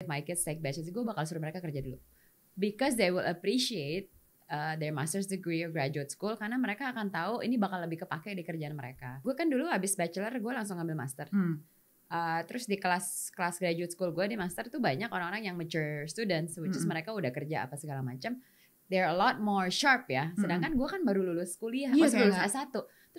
if my kids take batches, gue bakal suruh mereka kerja dulu. Because they will appreciate uh, their master's degree or graduate school karena mereka akan tahu ini bakal lebih kepake di kerjaan mereka. Gue kan dulu abis bachelor gue langsung ambil master. Hmm. Uh, terus di kelas kelas graduate school gue di master tuh banyak orang-orang yang mature students, which is hmm. mereka udah kerja apa segala macam. They're a lot more sharp ya. Hmm. Sedangkan gue kan baru lulus kuliah, yeah, masih lulus S1.